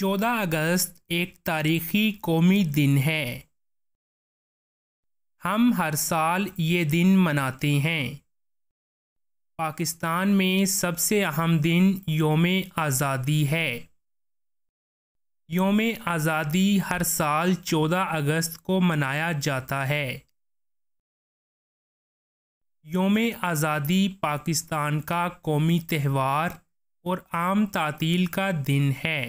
14 अगस्त एक तारीखी कौमी दिन है हम हर साल ये दिन मनाते हैं पाकिस्तान में सबसे अहम दिन योम आज़ादी है योम आज़ादी हर साल 14 अगस्त को मनाया जाता है योम आज़ादी पाकिस्तान का कौमी त्यौहार और आम तातील का दिन है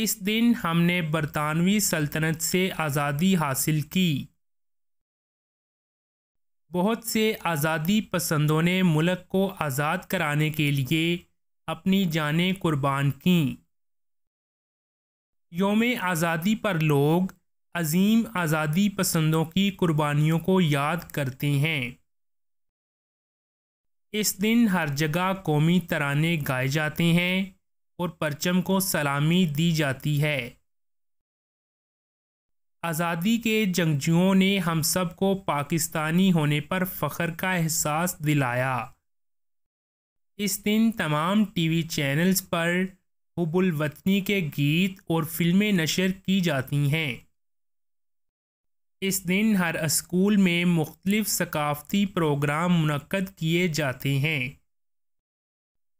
इस दिन हमने बरतानवी सल्तनत से आज़ादी हासिल की बहुत से आज़ादी पसंदों ने मुल्क को आज़ाद कराने के लिए अपनी जानें कुर्बान कीं योम आज़ादी पर लोग अजीम आज़ादी पसंदों की कुर्बानियों को याद करते हैं इस दिन हर जगह कौमी तराने गाए जाते हैं और परचम को सलामी दी जाती है आज़ादी के जंगजुओं ने हम सब को पाकिस्तानी होने पर फ़ख्र का एहसास दिलाया इस दिन तमाम टीवी चैनल्स पर हुबुलवतनी के गीत और फिल्में नशर की जाती हैं इस दिन हर स्कूल में मुख्तलिफ़ सकाफ़ती प्रोग्राम मनक़द किए जाते हैं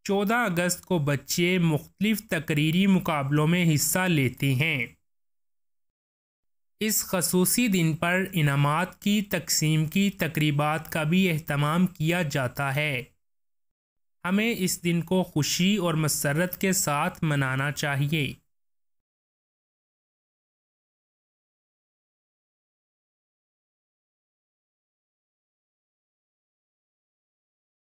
चौदह अगस्त को बच्चे मुख्तलिफ तकरीरी मुकाबलों में हिस्सा लेते हैं इस खसूसी दिन पर इनामत की तकसीम की तकरीबा का भी अहतमाम किया जाता है हमें इस दिन को खुशी और मसरत के साथ मनाना चाहिए